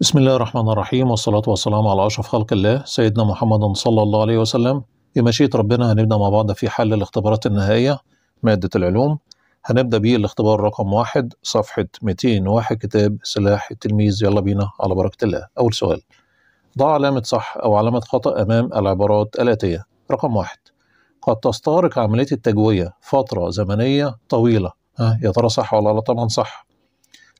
بسم الله الرحمن الرحيم والصلاة والسلام على أشرف خلق الله سيدنا محمد صلى الله عليه وسلم بمشيئة ربنا هنبدأ مع بعض في حل الاختبارات النهائية مادة العلوم هنبدأ بيه الاختبار رقم واحد صفحة 201 كتاب سلاح التلميذ يلا بينا على بركة الله أول سؤال ضع علامة صح أو علامة خطأ أمام العبارات الآتية رقم واحد قد تستغرق عملية التجوية فترة زمنية طويلة ها يا ترى صح ولا لا طبعا صح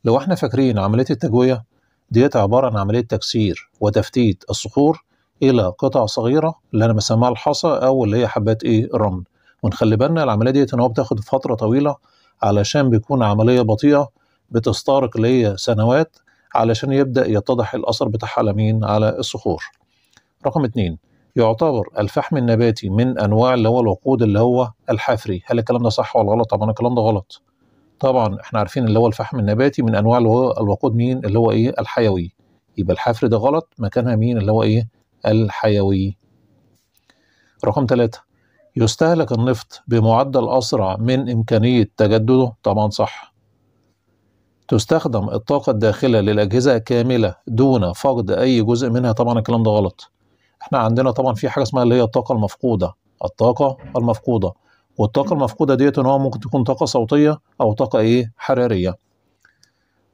لو احنا فاكرين عملية التجوية ديت عبارة عن عملية تكسير وتفتيت الصخور إلى قطع صغيرة اللي أنا بسميها الحصى أو اللي هي حبات إيه الرمل ونخلي بالنا العملية ديت إن هو بتاخد فترة طويلة علشان بيكون عملية بطيئة بتستغرق اللي هي سنوات علشان يبدأ يتضح الأثر بتاعها على مين على الصخور رقم اتنين يعتبر الفحم النباتي من أنواع اللي هو الوقود اللي هو الحفري هل الكلام ده صح ولا غلط طبعا الكلام ده غلط طبعا احنا عارفين اللي هو الفحم النباتي من انواع الوقود مين اللي هو ايه الحيوي يبقى الحفر ده غلط مكانها مين اللي هو ايه الحيوي رقم ثلاثة يستهلك النفط بمعدل أسرع من إمكانية تجدده طبعا صح تستخدم الطاقة الداخلة للأجهزة كاملة دون فقد أي جزء منها طبعا الكلام ده غلط احنا عندنا طبعا في حاجة اسمها اللي هي الطاقة المفقودة الطاقة المفقودة والطاقه المفقوده ديت ان هو ممكن تكون طاقه صوتيه او طاقه ايه حراريه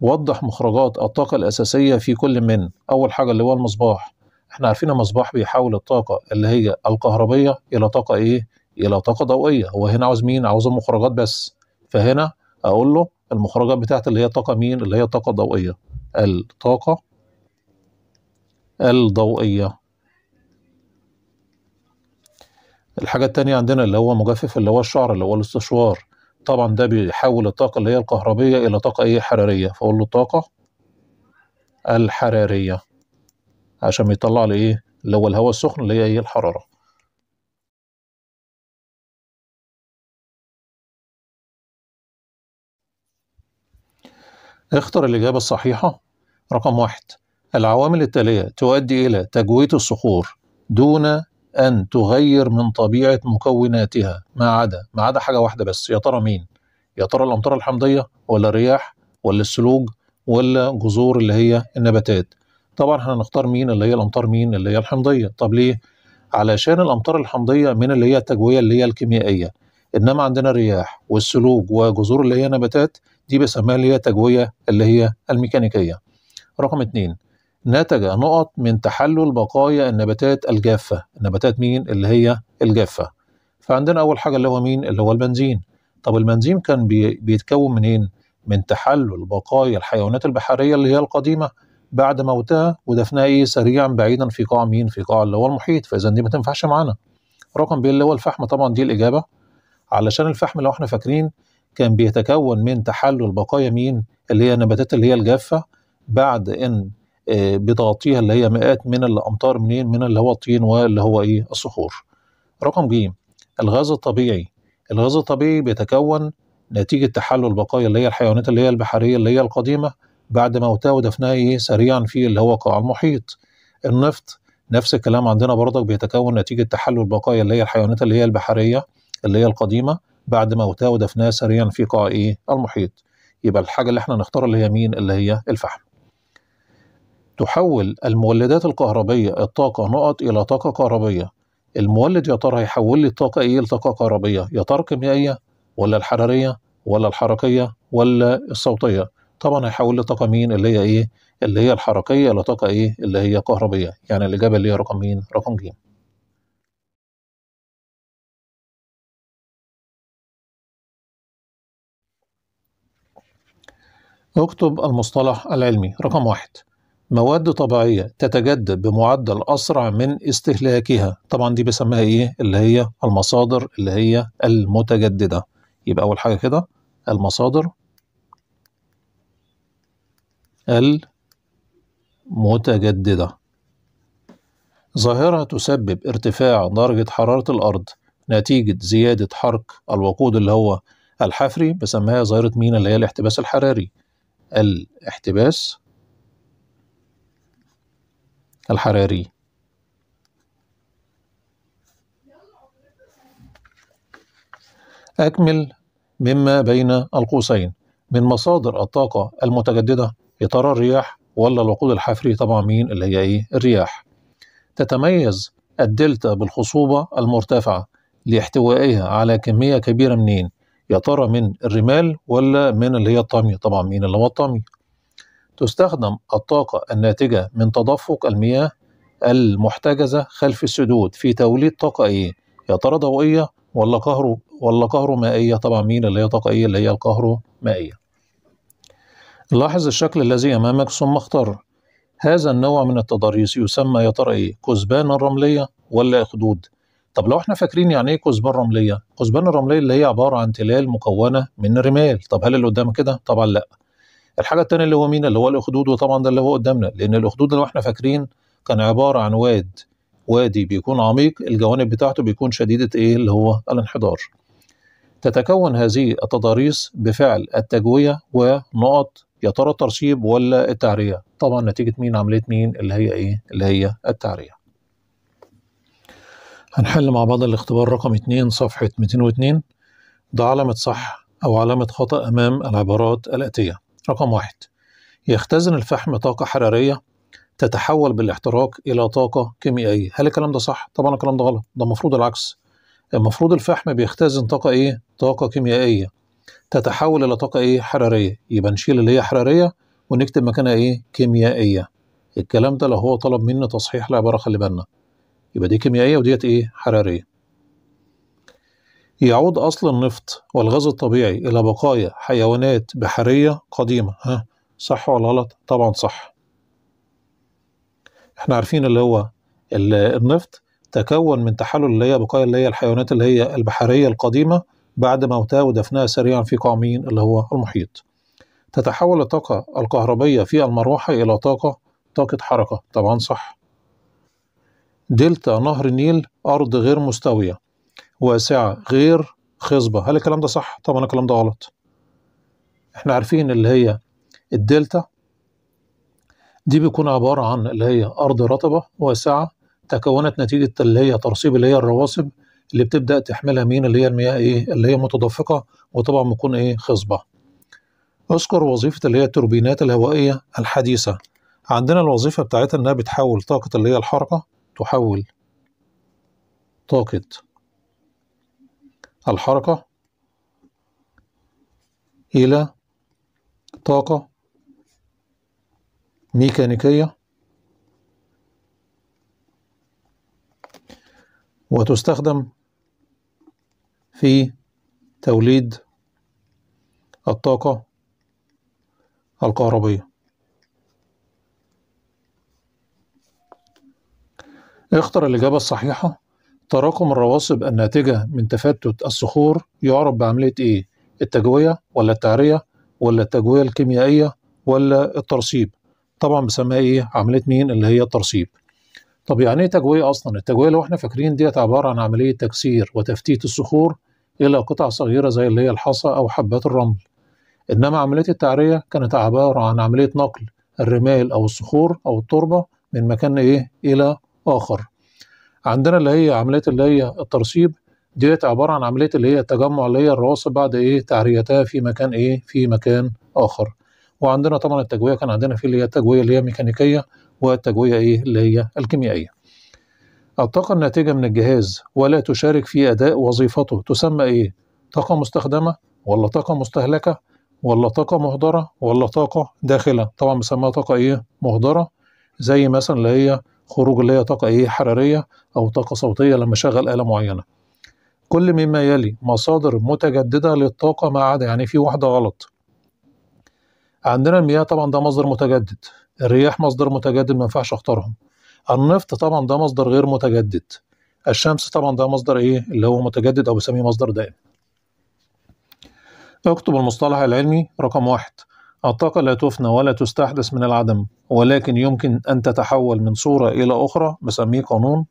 وضح مخرجات الطاقه الاساسيه في كل من اول حاجه اللي هو المصباح احنا عارفين المصباح بيحول الطاقه اللي هي الكهربيه الى طاقه ايه الى طاقه ضوئيه هو هنا عاوز مين عاوز المخرجات بس فهنا اقول له المخرجات بتاعت اللي هي طاقه مين اللي هي طاقه ضوئيه الطاقه الضوئيه الحاجة التانية عندنا اللي هو مجفف اللي هو الشعر اللي هو الاستشوار طبعا ده بيحول الطاقة اللي هي الكهربية إلى طاقة إيه حرارية فأقول له الطاقة الحرارية عشان يطلع لي إيه اللي هو الهواء السخن اللي هي إيه الحرارة اختر الإجابة الصحيحة رقم واحد العوامل التالية تؤدي إلى تجويد الصخور دون أن تغير من طبيعة مكوناتها ما عدا ما عدا حاجة واحدة بس يا ترى مين؟ يا ترى الأمطار الحمضية ولا الرياح ولا السلوج ولا جذور اللي هي النباتات؟ طبعا هنختار مين اللي هي الأمطار مين اللي هي الحمضية طب ليه؟ علشان الأمطار الحمضية من اللي هي التجوية اللي هي الكيميائية إنما عندنا الرياح والسلوج وجذور اللي هي نباتات دي بسميها اللي هي تجوية اللي هي الميكانيكية رقم اتنين نتج نقط من تحلل بقايا النباتات الجافة النباتات مين اللي هي الجافة فعندنا أول حاجة اللي هو مين اللي هو البنزين طب البنزين كان بي بيتكون منين من تحلل بقايا الحيوانات البحرية اللي هي القديمة بعد موتها ودفنها ايه سريعا بعيدا في قاع مين في قاع اللي هو المحيط فاذا دي ما تنفعش معانا رقم ب اللي هو الفحم طبعا دي الاجابه علشان الفحم لو احنا فاكرين كان بيتكون من تحلل بقايا مين اللي هي النباتات اللي هي الجافه بعد ان آه، بتغطيها اللي هي مئات من الامتار منين من اللي هو الطين واللي هو ايه الصخور رقم ج الغاز الطبيعي الغاز الطبيعي بيتكون نتيجة تحلل بقايا اللي هي الحيوانات اللي هي البحرية اللي هي القديمة بعد موتها ودفنها إيه سريعا في اللي هو قاع المحيط النفط نفس الكلام عندنا برضك بيتكون نتيجة تحلل بقايا اللي هي الحيوانات اللي هي البحرية اللي هي القديمة بعد موتها ودفنها سريعا في قاع إيه المحيط يبقى الحاجة اللي احنا نختارها اللي هي مين اللي هي الفحم تحول المولدات الكهربية الطاقة نقط إلى طاقة كهربية المولد يا ترى هيحول لي الطاقة إيه لطاقة كهربية يا ترى كيميائية ولا الحرارية ولا الحركية ولا الصوتية طبعا هيحول لي طاقة مين اللي هي إيه اللي هي الحركية لطاقة إيه اللي هي كهربية يعني الإجابة اللي هي رقم مين رقم جيم اكتب المصطلح العلمي رقم واحد مواد طبيعية تتجدد بمعدل أسرع من استهلاكها طبعا دي بسمها إيه اللي هي المصادر اللي هي المتجددة يبقى أول حاجة كده المصادر المتجددة ظاهرة تسبب ارتفاع درجة حرارة الأرض نتيجة زيادة حرق الوقود اللي هو الحفري بسمها ظاهرة مين اللي هي الاحتباس الحراري الاحتباس الحراري أكمل مما بين القوسين من مصادر الطاقة المتجددة يا ترى الرياح ولا الوقود الحفري طبعا مين اللي هي إيه الرياح تتميز الدلتا بالخصوبة المرتفعة لاحتوائها على كمية كبيرة منين يا ترى من الرمال ولا من اللي هي الطمي طبعا مين اللي هو الطمي تستخدم الطاقة الناتجة من تدفق المياه المحتجزة خلف السدود في توليد طاقة إيه؟ يا ترى ضوئية ولا كهرو ولا كهرومائية طبعا مين اللي هي طاقة إيه اللي هي الكهرومائية لاحظ الشكل الذي أمامك ثم اختر هذا النوع من التضاريس يسمى يا ترى إيه؟ كثبان رملية ولا أخدود؟ طب لو احنا فاكرين يعني ايه كثبان رمليه؟ كثبان الرمليه اللي هي عباره عن تلال مكونه من رمال، طب هل اللي قدامك كده؟ طبعا لا. الحاجه الثانيه اللي هو مين اللي هو الاخدود وطبعا ده اللي هو قدامنا لان الاخدود لو احنا فاكرين كان عباره عن واد وادي بيكون عميق الجوانب بتاعته بيكون شديده ايه اللي هو الانحدار تتكون هذه التضاريس بفعل التجويه ونقط يا ترى الترسيب ولا التعريه طبعا نتيجه مين عمليه مين اللي هي ايه اللي هي التعريه هنحل مع بعض الاختبار رقم 2 صفحة 202 ده علامة صح أو علامة خطأ أمام العبارات الآتية رقم واحد يختزن الفحم طاقة حرارية تتحول بالاحتراق إلى طاقة كيميائية هل الكلام ده صح؟ طبعا الكلام ده غلط ده المفروض العكس المفروض الفحم بيختزن طاقة إيه؟ طاقة كيميائية تتحول إلى طاقة إيه؟ حرارية يبقى نشيل اللي هي حرارية ونكتب مكانها إيه؟ كيميائية الكلام ده لو هو طلب مني تصحيح العبارة خلي بالنا يبقى دي كيميائية وديت إيه؟ حرارية يعود أصل النفط والغاز الطبيعي إلى بقايا حيوانات بحرية قديمة ها صح ولا غلط؟ طبعا صح احنا عارفين اللي هو النفط تكون من تحلل اللي هي بقايا اللي هي الحيوانات اللي هي البحرية القديمة بعد موتها ودفنها سريعا في قعمين اللي هو المحيط تتحول الطاقة الكهربية في المروحة إلى طاقة طاقة حركة طبعا صح دلتا نهر النيل أرض غير مستوية واسعة غير خصبة هل الكلام ده صح؟ طبعا الكلام ده غلط احنا عارفين اللي هي الدلتا دي بيكون عبارة عن اللي هي أرض رطبة واسعة تكونت نتيجة اللي هي ترصيب اللي هي الرواسب اللي بتبدأ تحملها مين اللي هي المياه إيه اللي هي متدفقة وطبعا بتكون إيه خصبة اذكر وظيفة اللي هي التوربينات الهوائية الحديثة عندنا الوظيفة بتاعتها إنها بتحول طاقة اللي هي الحركة تحول طاقة الحركة إلى طاقة ميكانيكية وتستخدم في توليد الطاقة الكهربية اختر الإجابة الصحيحة تراكم الرواسب الناتجة من تفتت الصخور يعرف بعملية إيه؟ التجوية ولا التعرية ولا التجوية الكيميائية ولا الترصيب؟ طبعا بسميها إيه؟ عملية مين اللي هي الترصيب؟ طب يعني إيه تجوية أصلا؟ التجوية لو إحنا فاكرين ديت عبارة عن عملية تكسير وتفتيت الصخور إلى قطع صغيرة زي اللي هي الحصى أو حبات الرمل إنما عملية التعرية كانت عبارة عن عملية نقل الرمال أو الصخور أو التربة من مكان إيه إلى آخر عندنا اللي هي عمليه اللي هي الترصيب ديت عباره عن عمليه اللي هي تجمع اللي هي الرواسب بعد ايه تعريتها في مكان ايه في مكان اخر وعندنا طبعا التجويه كان عندنا في اللي هي التجويه اللي هي ميكانيكيه والتجويه ايه اللي هي الكيميائيه الطاقة الناتجة من الجهاز ولا تشارك في أداء وظيفته تسمى إيه؟ طاقة مستخدمة ولا طاقة مستهلكة ولا طاقة مهدرة ولا طاقة داخلة طبعا بنسميها طاقة إيه؟ مهدرة زي مثلا اللي هي خروج اللي هي طاقة إيه حرارية أو طاقة صوتية لما شغل آلة معينة كل مما يلي مصادر متجددة للطاقة ما عدا يعني في واحدة غلط عندنا المياه طبعا ده مصدر متجدد الرياح مصدر متجدد ما ينفعش اختارهم النفط طبعا ده مصدر غير متجدد الشمس طبعا ده مصدر ايه اللي هو متجدد او بسميه مصدر دائم اكتب المصطلح العلمي رقم واحد الطاقة لا تفنى ولا تستحدث من العدم ولكن يمكن أن تتحول من صورة إلى أخرى بسميه قانون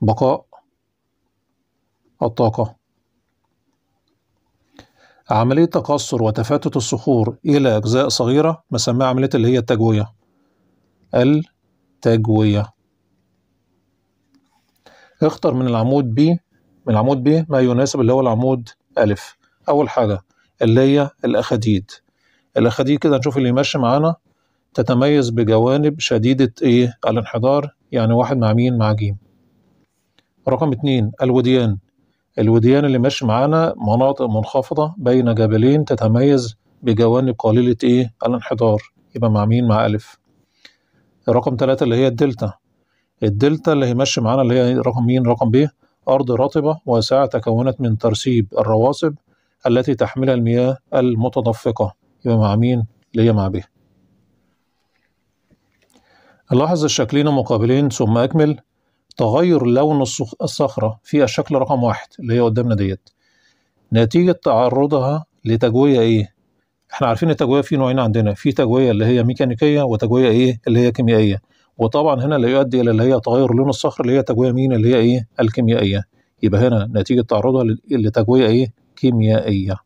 بقاء الطاقة عملية تقصر وتفتت الصخور إلى أجزاء صغيرة بسميها عملية اللي هي التجوية التجوية اختر من العمود ب من العمود ب ما يناسب اللي هو العمود ألف أول حاجة اللي هي الأخاديد الأخاديد كده نشوف اللي ماشي معانا تتميز بجوانب شديدة إيه الانحدار يعني واحد مع مين مع جيم رقم اتنين الوديان الوديان اللي ماشي معانا مناطق منخفضة بين جبلين تتميز بجوانب قليلة إيه الانحدار يبقى مع مين مع ألف رقم تلاتة اللي هي الدلتا الدلتا اللي ماشي معانا اللي هي رقم مين رقم ب أرض رطبة واسعة تكونت من ترسيب الرواسب التي تحملها المياه المتدفقة يبقى مع مين؟ اللي هي مع ب. ألاحظ الشكلين مقابلين ثم أكمل تغير لون الصخرة في الشكل رقم واحد اللي هي قدامنا ديت نتيجة تعرضها لتجوية إيه؟ إحنا عارفين التجوية في نوعين عندنا في تجوية اللي هي ميكانيكية وتجوية إيه؟ اللي هي كيميائية وطبعا هنا اللي يؤدي إلى اللي هي تغير لون الصخر اللي هي تجوية مين؟ اللي هي إيه؟ الكيميائية يبقى هنا نتيجة تعرضها لتجوية إيه؟ الكيميائية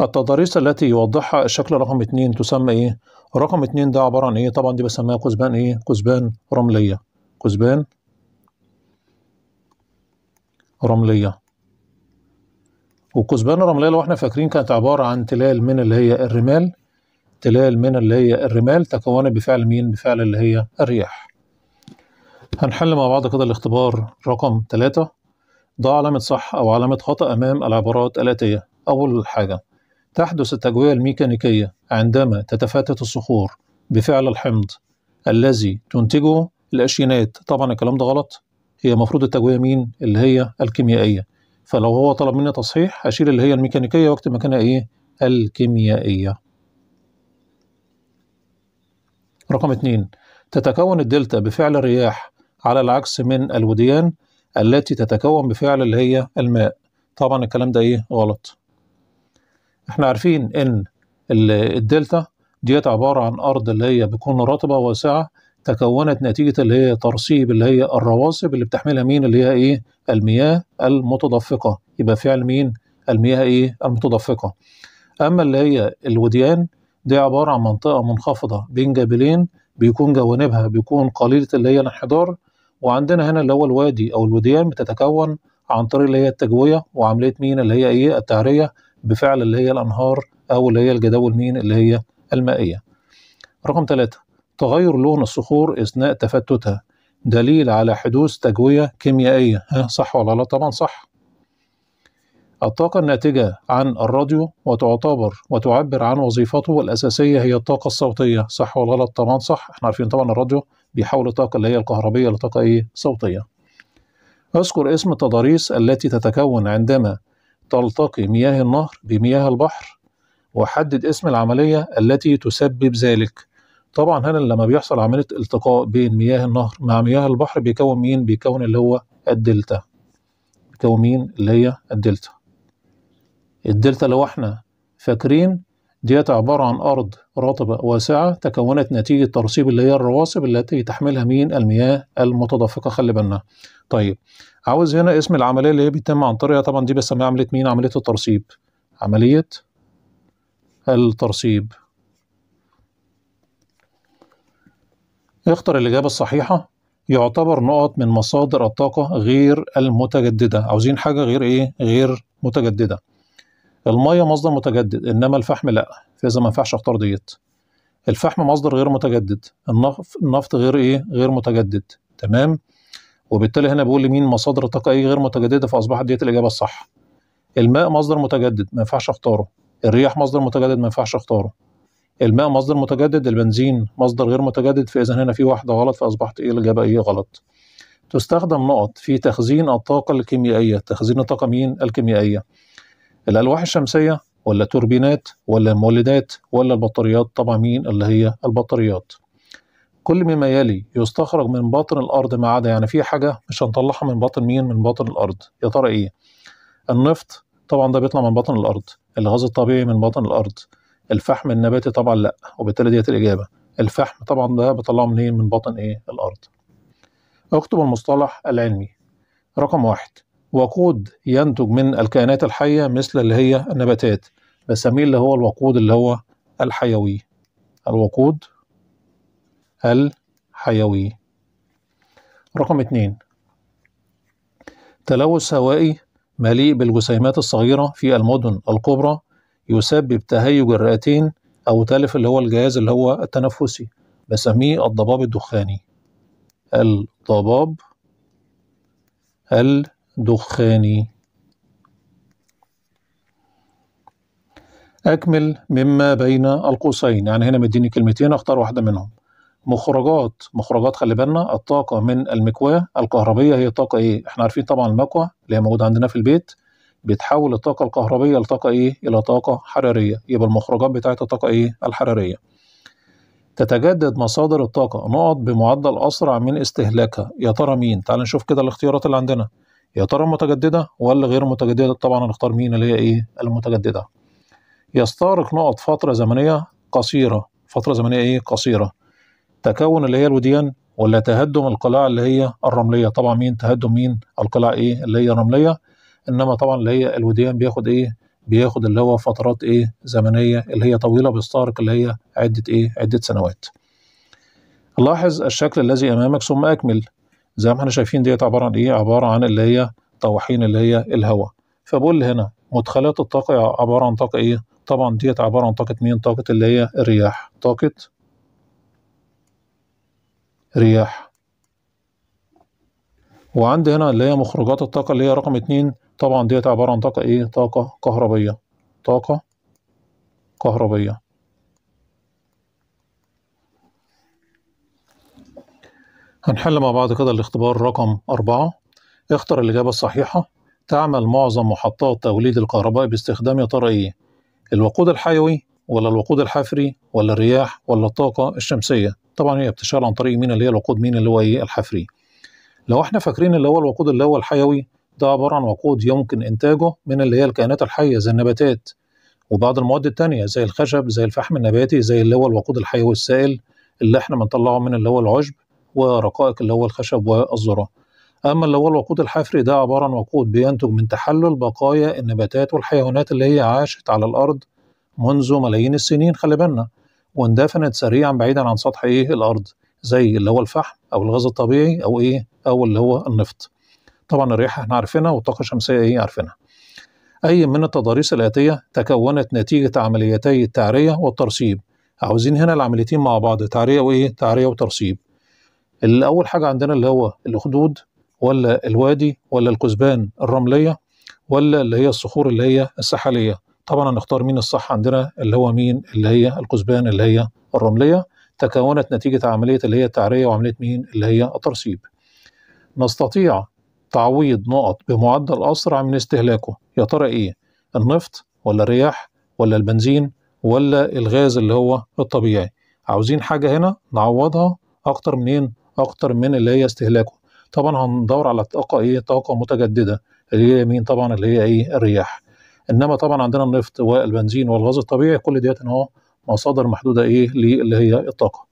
التضاريس التي يوضحها الشكل رقم اتنين تسمى ايه؟ رقم اتنين ده عبارة عن ايه؟ طبعا دي بسميها قزبان ايه؟ قزبان رملية قزبان رملية والقزبان الرملية لو احنا فاكرين كانت عبارة عن تلال من اللي هي الرمال تلال من اللي هي الرمال تكونت بفعل مين؟ بفعل اللي هي الرياح هنحل مع بعض كده الاختبار رقم ثلاثة ضع علامة صح أو علامة خطأ أمام العبارات الآتية أول حاجة تحدث التجوية الميكانيكية عندما تتفتت الصخور بفعل الحمض الذي تنتجه الأشينات طبعا الكلام ده غلط هي المفروض التجوية مين اللي هي الكيميائية فلو هو طلب مني تصحيح أشيل اللي هي الميكانيكية وقت مكانها إيه الكيميائية رقم اتنين تتكون الدلتا بفعل الرياح على العكس من الوديان التي تتكون بفعل اللي هي الماء طبعا الكلام ده ايه غلط احنا عارفين ان الدلتا ديت عبارة عن أرض اللي هي بتكون رطبة واسعة تكونت نتيجة اللي هي ترسيب اللي هي الرواسب اللي بتحملها مين اللي هي إيه المياه المتدفقة يبقى فعل مين المياه إيه المتدفقة أما اللي هي الوديان دي عبارة عن منطقة منخفضة بين جبلين بيكون جوانبها بيكون قليلة اللي هي الانحدار وعندنا هنا اللي هو الوادي او الوديان بتتكون عن طريق اللي هي التجويه وعمليه مين اللي هي ايه التعريه بفعل اللي هي الانهار او اللي هي الجداول مين اللي هي المائيه رقم ثلاثة تغير لون الصخور اثناء تفتتها دليل على حدوث تجويه كيميائيه ها صح ولا لا طبعا صح الطاقة الناتجة عن الراديو وتعتبر وتعبر عن وظيفته الأساسية هي الطاقة الصوتية صح ولا غلط طبعا صح احنا عارفين طبعا الراديو بيحول الطاقة اللي هي الكهربية لطاقة إيه؟ صوتية. أذكر اسم التضاريس التي تتكون عندما تلتقي مياه النهر بمياه البحر وحدد اسم العملية التي تسبب ذلك. طبعا هنا لما بيحصل عملية التقاء بين مياه النهر مع مياه البحر بيكون مين؟ بيكون اللي هو الدلتا. بيكون مين؟ اللي هي الدلتا. الدلتا لو احنا فاكرين ديت عبارة عن أرض رطبة واسعة تكونت نتيجة ترسيب اللي هي الرواسب التي تحملها من المياه المتدفقة خلي بالنا طيب عاوز هنا اسم العملية اللي هي بيتم عن طريقها طبعا دي بسميها عملية مين عملية الترسيب عملية الترسيب اختر الإجابة الصحيحة يعتبر نقط من مصادر الطاقة غير المتجددة عاوزين حاجة غير إيه غير متجددة المية مصدر متجدد إنما الفحم لأ فإذا ما ينفعش أختار ديت الفحم مصدر غير متجدد النفط غير إيه غير متجدد تمام وبالتالي هنا بيقول لي مين مصادر الطاقة إيه غير متجددة فأصبحت ديت الإجابة الصح الماء مصدر متجدد ما ينفعش أختاره الرياح مصدر متجدد ما ينفعش أختاره الماء مصدر متجدد البنزين مصدر غير متجدد فإذا هنا في واحدة غلط فأصبحت إيه الإجابة إيه غلط تستخدم نقط في تخزين الطاقة الكيميائية تخزين الطاقة مين الكيميائية الألواح الشمسية ولا توربينات ولا المولدات ولا البطاريات طبعا مين اللي هي البطاريات كل مما يلي يستخرج من باطن الأرض ما عدا يعني في حاجة مش هنطلعها من باطن مين من باطن الأرض يا ترى إيه النفط طبعا ده بيطلع من باطن الأرض الغاز الطبيعي من باطن الأرض الفحم النباتي طبعا لا وبالتالي ديت الإجابة الفحم طبعا ده بطلعه منين من باطن إيه الأرض اكتب المصطلح العلمي رقم واحد وقود ينتج من الكائنات الحية مثل اللي هي النباتات بسميه اللي هو الوقود اللي هو الحيوي الوقود الحيوي رقم اتنين تلوث هوائي مليء بالجسيمات الصغيرة في المدن الكبرى يسبب تهيج الرئتين أو تلف اللي هو الجهاز اللي هو التنفسي بسميه الضباب الدخاني الضباب الدخاني دخاني أكمل مما بين القوسين يعني هنا مديني كلمتين أختار واحدة منهم مخرجات مخرجات خلي بالنا الطاقة من المكواة الكهربية هي طاقة إيه؟ إحنا عارفين طبعا المكواة اللي هي موجودة عندنا في البيت بتحول الطاقة الكهربية لطاقة إيه؟ إلى طاقة حرارية يبقى المخرجات بتاعتها الطاقة إيه؟ الحرارية تتجدد مصادر الطاقة نقط بمعدل أسرع من استهلاكها يا ترى مين؟ تعال نشوف كده الاختيارات اللي عندنا يا ترى متجددة ولا غير متجددة طبعا هنختار مين اللي هي ايه المتجددة يستغرق نقط فترة زمنية قصيرة فترة زمنية ايه قصيرة تكون اللي هي الوديان ولا تهدم القلاع اللي هي الرملية طبعا مين تهدم مين القلاع ايه اللي هي الرملية انما طبعا اللي هي الوديان بياخد ايه بياخد اللي هو فترات ايه زمنية اللي هي طويلة بيستغرق اللي هي عدة ايه عدة سنوات لاحظ الشكل الذي امامك ثم اكمل زي ما احنا شايفين ديت عباره عن ايه عباره عن اللي هي طواحين اللي هي الهواء فبقول هنا مدخلات الطاقه عباره عن طاقه ايه طبعا ديت عباره عن طاقه مين طاقه اللي هي الرياح طاقه رياح وعند هنا اللي هي مخرجات الطاقه اللي هي رقم اتنين طبعا ديت عباره عن طاقه ايه طاقه كهربيه طاقه كهربيه هنحل مع بعض كده الاختبار رقم أربعة اختر الإجابة الصحيحة تعمل معظم محطات توليد الكهرباء باستخدام يا ترى إيه؟ الوقود الحيوي ولا الوقود الحفري ولا الرياح ولا الطاقة الشمسية؟ طبعا هي بتشتغل عن طريق مين اللي هي الوقود مين اللي هو إيه الحفري. لو احنا فاكرين اللي هو الوقود اللي هو الحيوي ده عبارة عن وقود يمكن إنتاجه من اللي هي الكائنات الحية زي النباتات وبعض المواد التانية زي الخشب زي الفحم النباتي زي اللي هو الوقود الحيوي السائل اللي احنا بنطلعه من اللي هو العشب ورقائق اللي هو الخشب والذرة أما اللي هو الوقود الحفري ده عبارة عن وقود بينتج من تحلل بقايا النباتات والحيوانات اللي هي عاشت على الأرض منذ ملايين السنين خلي بالنا واندفنت سريعا بعيدا عن سطح إيه الأرض زي اللي هو الفحم أو الغاز الطبيعي أو إيه أو اللي هو النفط طبعا الريحة احنا عارفينها والطاقة الشمسية إيه عارفينها أي من التضاريس الآتية تكونت نتيجة عمليتي التعرية والترسيب عاوزين هنا العمليتين مع بعض تعرية وإيه تعرية وترسيب الاول حاجه عندنا اللي هو الاخدود ولا الوادي ولا الكثبان الرمليه ولا اللي هي الصخور اللي هي السحليه طبعا هنختار مين الصح عندنا اللي هو مين اللي هي الكثبان اللي هي الرمليه تكونت نتيجه عمليه اللي هي التعريه وعمليه مين اللي هي الترسيب نستطيع تعويض نقط بمعدل اسرع من استهلاكه يا ترى ايه النفط ولا الرياح ولا البنزين ولا الغاز اللي هو الطبيعي عاوزين حاجه هنا نعوضها اكتر منين اكتر من اللي هي استهلاكه طبعا هندور على طاقه ايه طاقه متجدده اللي هي مين طبعا اللي هي ايه الرياح انما طبعا عندنا النفط والبنزين والغاز الطبيعي كل ديت ان هو مصادر محدوده ايه اللي هي الطاقه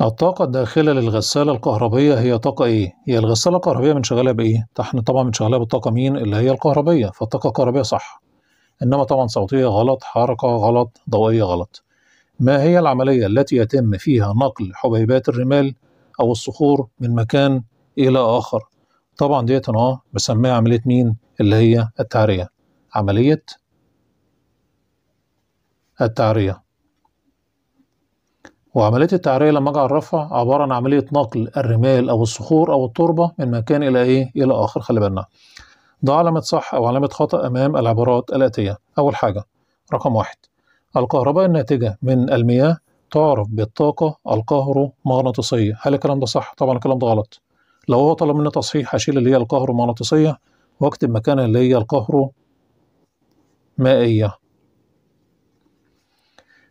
الطاقة الداخلة للغسالة الكهربية هي طاقة إيه؟ هي الغسالة الكهربية بنشغلها بإيه؟ إحنا طبعا بنشغلها بالطاقة مين؟ اللي هي الكهربية، فالطاقة الكهربية صح. إنما طبعا صوتية غلط، حركة غلط، ضوئية غلط. ما هي العملية التي يتم فيها نقل حبيبات الرمال أو الصخور من مكان إلى آخر طبعا ديت أنا بسميها عملية مين اللي هي التعرية عملية التعرية وعملية التعرية لما أجي أعرفها عبارة عن عملية نقل الرمال أو الصخور أو التربة من مكان إلى إيه إلى آخر خلي بالنا ده علامة صح أو علامة خطأ أمام العبارات الآتية أول حاجة رقم واحد الكهرباء الناتجة من المياه تعرف بالطاقة الكهرومغناطيسية هل الكلام ده صح؟ طبعا الكلام ده غلط لو هو طلب مني تصحيح هشيل اللي هي الكهرومغناطيسية واكتب مكانها اللي هي الكهرو مائية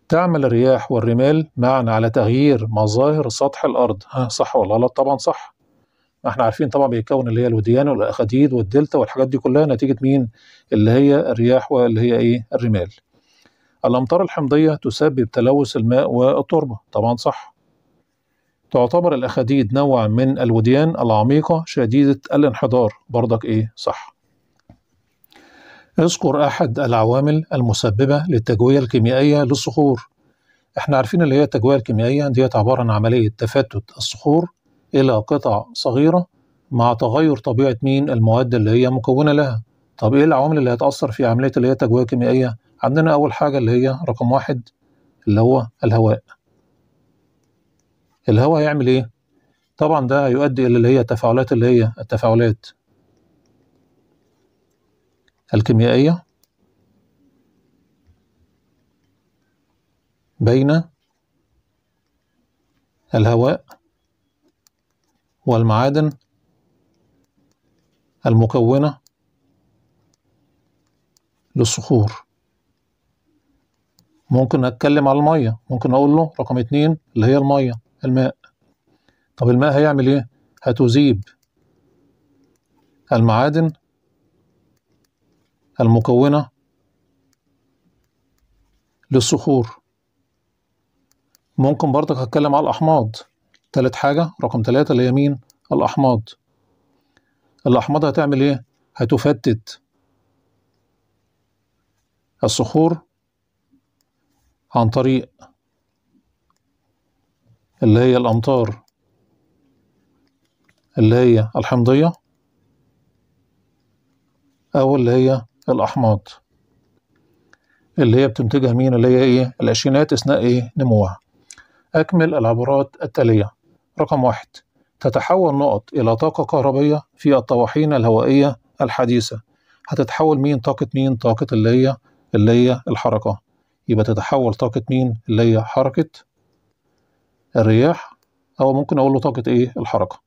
تعمل الرياح والرمال معا على تغيير مظاهر سطح الأرض ها صح ولا غلط طبعا صح احنا عارفين طبعا بيتكون اللي هي الوديان والأخاديد والدلتا والحاجات دي كلها نتيجة مين اللي هي الرياح واللي هي ايه الرمال الأمطار الحمضية تسبب تلوث الماء والتربة طبعا صح تعتبر الأخاديد نوع من الوديان العميقة شديدة الانحدار برضك إيه صح اذكر أحد العوامل المسببة للتجوية الكيميائية للصخور احنا عارفين اللي هي التجوية الكيميائية ديت عبارة عن عملية تفتت الصخور إلى قطع صغيرة مع تغير طبيعة مين المواد اللي هي مكونة لها طب ايه العوامل اللي هتأثر في عملية اللي هي التجوية الكيميائية عندنا أول حاجة اللي هي رقم واحد اللي هو الهواء الهواء هيعمل إيه؟ طبعا ده هيؤدي إلى اللي هي التفاعلات اللي هي التفاعلات الكيميائية بين الهواء والمعادن المكونة للصخور ممكن اتكلم على الميه ممكن اقول له رقم اتنين اللي هي الميه الماء طب الماء هيعمل ايه هتذيب المعادن المكونه للصخور ممكن برضك هتكلم على الاحماض تالت حاجه رقم تلاتة اللي هي مين الاحماض الاحماض هتعمل ايه هتفتت الصخور عن طريق اللي هي الأمطار اللي هي الحمضية أو اللي هي الأحماض اللي هي بتنتجها مين اللي هي إيه الأشينات أثناء إيه نموها أكمل العبارات التالية رقم واحد تتحول نقط إلى طاقة كهربية في الطواحين الهوائية الحديثة هتتحول مين طاقة مين طاقة اللي هي اللي هي الحركة يبقى تتحول طاقة مين اللي هي حركة الرياح أو ممكن أقول له طاقة إيه الحركة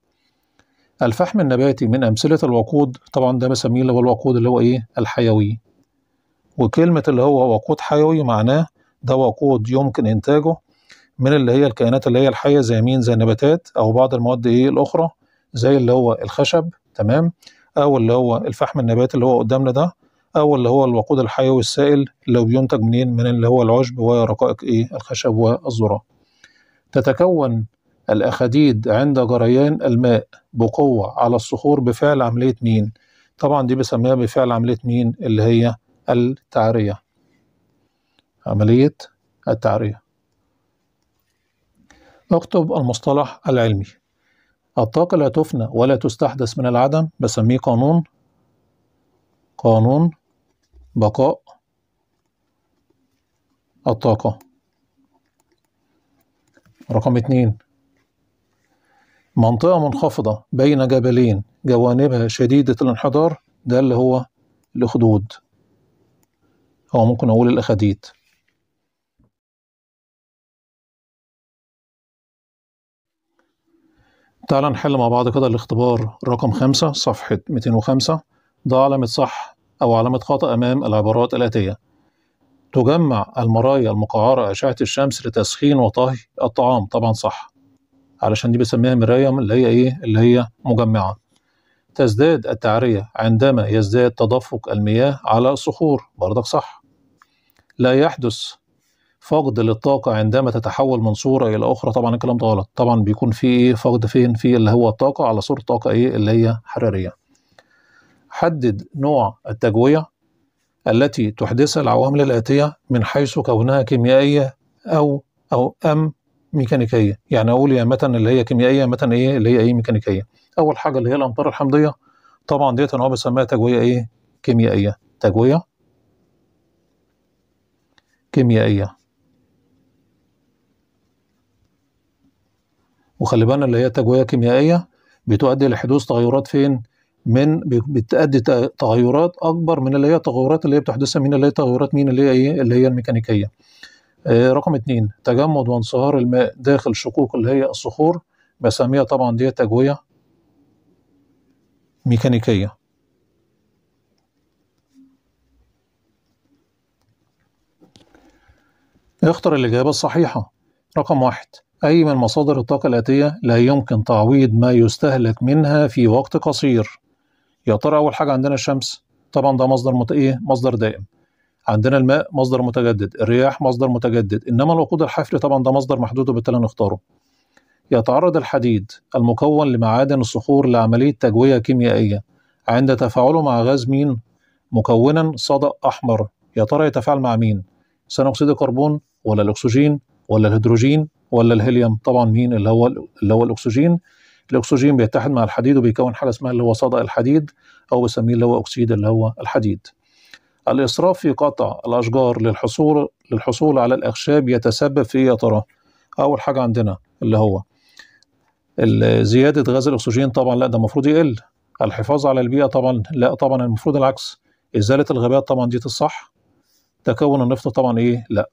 الفحم النباتي من أمثلة الوقود طبعا ده بسميه اللي هو الوقود اللي هو إيه الحيوي وكلمة اللي هو وقود حيوي معناه ده وقود يمكن إنتاجه من اللي هي الكائنات اللي هي الحية زي مين زي النباتات أو بعض المواد إيه الأخرى زي اللي هو الخشب تمام أو اللي هو الفحم النباتي اللي هو قدامنا ده او اللي هو الوقود الحيوي السائل اللي بينتج منين من اللي هو العشب ورقائق ايه الخشب والذره تتكون الاخاديد عند جريان الماء بقوه على الصخور بفعل عمليه مين طبعا دي بسميها بفعل عمليه مين اللي هي التعريه عمليه التعريه اكتب المصطلح العلمي الطاقة لا تفنى ولا تستحدث من العدم بسميه قانون قانون بقاء الطاقة رقم اتنين منطقة منخفضة بين جبلين جوانبها شديدة الانحدار ده اللي هو الأخدود أو ممكن أقول الأخاديد تعال نحل مع بعض كده الاختبار رقم خمسة صفحة 205 ده علامة صح أو علامة خطأ أمام العبارات الآتية تجمع المرايا المقعرة أشعة الشمس لتسخين وطهي الطعام طبعا صح علشان دي بسميها مراية اللي هي إيه اللي هي مجمعة تزداد التعرية عندما يزداد تدفق المياه على الصخور برضك صح لا يحدث فقد للطاقة عندما تتحول من صورة إلى أخرى طبعا الكلام ده غلط طبعا بيكون في إيه فقد فين في اللي هو الطاقة على صورة طاقة إيه اللي هي حرارية حدد نوع التجوية التي تحدثها العوامل الآتية من حيث كونها كيميائية أو أو أم ميكانيكية يعني أقول يا متن اللي هي كيميائية متن إيه اللي هي إيه ميكانيكية أول حاجة اللي هي الأمطار الحمضية طبعا ديت أنا بسميها تجوية إيه كيميائية تجوية كيميائية وخلي بالنا اللي هي تجوية كيميائية بتؤدي لحدوث تغيرات فين من بتؤدي تغيرات اكبر من اللي هي التغيرات اللي هي بتحدثها من اللي هي تغيرات مين اللي هي ايه اللي هي الميكانيكيه آه، رقم اتنين تجمد وانصهار الماء داخل شقوق اللي هي الصخور بسميها طبعا دي تجويه ميكانيكيه اختر الإجابة الصحيحة رقم واحد أي من مصادر الطاقة الآتية لا يمكن تعويض ما يستهلك منها في وقت قصير يا ترى اول حاجه عندنا الشمس طبعا ده مصدر مت... ايه مصدر دائم عندنا الماء مصدر متجدد الرياح مصدر متجدد انما الوقود الحفري طبعا ده مصدر محدود وبالتالي نختاره يتعرض الحديد المكون لمعادن الصخور لعمليه تجويه كيميائيه عند تفاعله مع غاز مين مكونا صدأ احمر يا ترى يتفاعل مع مين ثاني اكسيد الكربون ولا الاكسجين ولا الهيدروجين ولا الهيليوم طبعا مين اللي هو اللي هو الاكسجين الاكسجين بيتحد مع الحديد وبيكون حاجه اسمها اللي هو صدأ الحديد او بسميه اللي هو اكسيد اللي هو الحديد الاسراف في قطع الاشجار للحصول للحصول على الاخشاب يتسبب في ايه يا ترى اول حاجه عندنا اللي هو زياده غاز الاكسجين طبعا لا ده المفروض يقل الحفاظ على البيئه طبعا لا طبعا المفروض العكس ازاله الغابات طبعا دي الصح تكون النفط طبعا ايه لا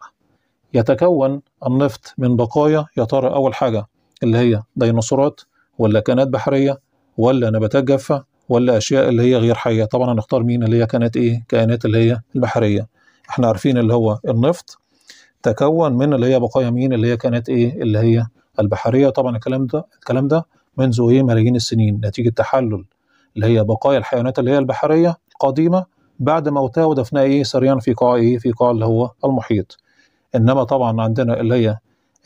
يتكون النفط من بقايا يا ترى اول حاجه اللي هي ديناصورات ولا كائنات بحريه ولا نباتات جافه ولا اشياء اللي هي غير حيه طبعا هنختار مين اللي هي كائنات ايه كائنات اللي هي البحريه احنا عارفين اللي هو النفط تكون من اللي هي بقايا مين اللي هي كانت ايه اللي هي البحريه طبعا الكلام ده الكلام ده منذ ايه ملايين السنين نتيجه تحلل اللي هي بقايا الحيوانات اللي هي البحريه القديمه بعد موتها ودفنها ايه سريعا في قاع ايه في قاع اللي هو المحيط انما طبعا عندنا اللي هي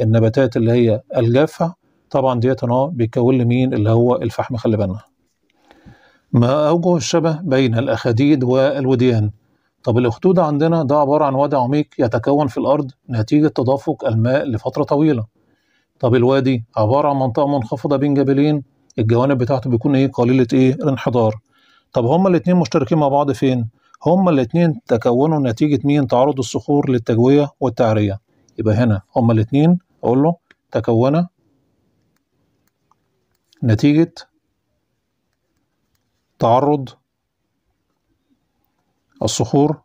النباتات اللي هي الجافه طبعا ديت نوع بيتكون لمين اللي هو الفحم خلي بالنا ما أوجه الشبه بين الأخاديد والوديان طب الأخدود عندنا ده عبارة عن وادي عميق يتكون في الأرض نتيجة تدفق الماء لفترة طويلة طب الوادي عبارة عن منطقة منخفضة بين جبلين الجوانب بتاعته بيكون إيه قليلة إيه الانحدار طب هما الاثنين مشتركين مع بعض فين هما الاثنين تكونوا نتيجة مين تعرض الصخور للتجوية والتعرية يبقى هنا هما الاثنين أقول له تكون نتيجة تعرض الصخور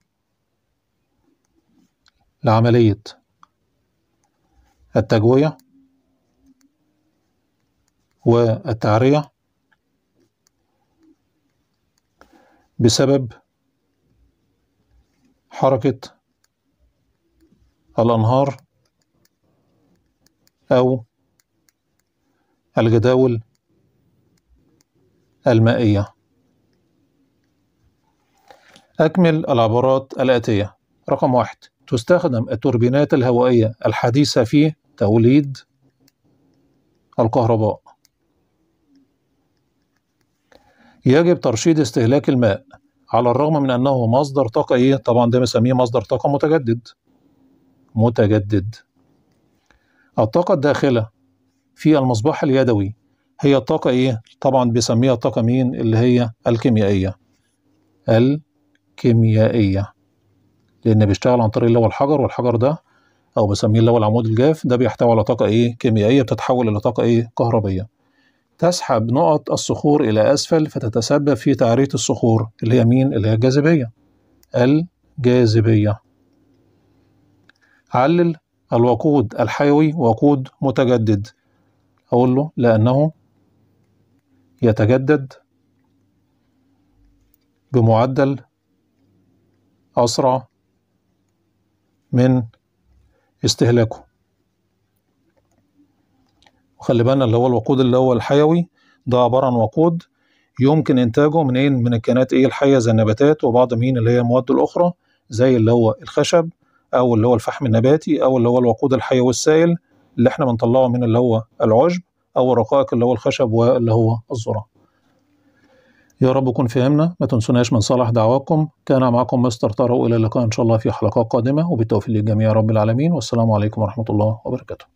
لعملية التجوية والتعرية بسبب حركة الأنهار أو الجداول المائية أكمل العبارات الآتية رقم واحد تستخدم التوربينات الهوائية الحديثة في توليد الكهرباء يجب ترشيد استهلاك الماء على الرغم من أنه مصدر طاقة إيه؟ طبعا ده بنسميه مصدر طاقة متجدد متجدد الطاقة الداخلة في المصباح اليدوي هي الطاقة إيه؟ طبعا بيسميها الطاقة مين؟ اللي هي الكيميائية الكيميائية لأن بيشتغل عن طريق اللي هو الحجر والحجر ده أو بنسميه اللي هو العمود الجاف ده بيحتوي على طاقة إيه؟ كيميائية بتتحول إلى طاقة إيه؟ كهربية تسحب نقط الصخور إلى أسفل فتتسبب في تعرية الصخور اللي هي مين؟ اللي هي الجاذبية الجاذبية علل الوقود الحيوي وقود متجدد أقول له لأنه يتجدد بمعدل أسرع من استهلاكه وخلي بالنا اللي هو الوقود اللي هو الحيوي ده عبارة عن وقود يمكن إنتاجه منين من الكائنات إيه الحية زي النباتات وبعض مين اللي هي المواد الأخرى زي اللي هو الخشب أو اللي هو الفحم النباتي أو اللي هو الوقود الحيوي السائل اللي احنا بنطلعه من اللي هو العشب أو الرقائق اللي هو الخشب واللي هو الذرة يا رب كن فهمنا ما تنسوناش من صالح دعواكم كان معكم مستر طارق إلى اللقاء إن شاء الله في حلقات قادمة وبالتوفيق للجميع رب العالمين والسلام عليكم ورحمة الله وبركاته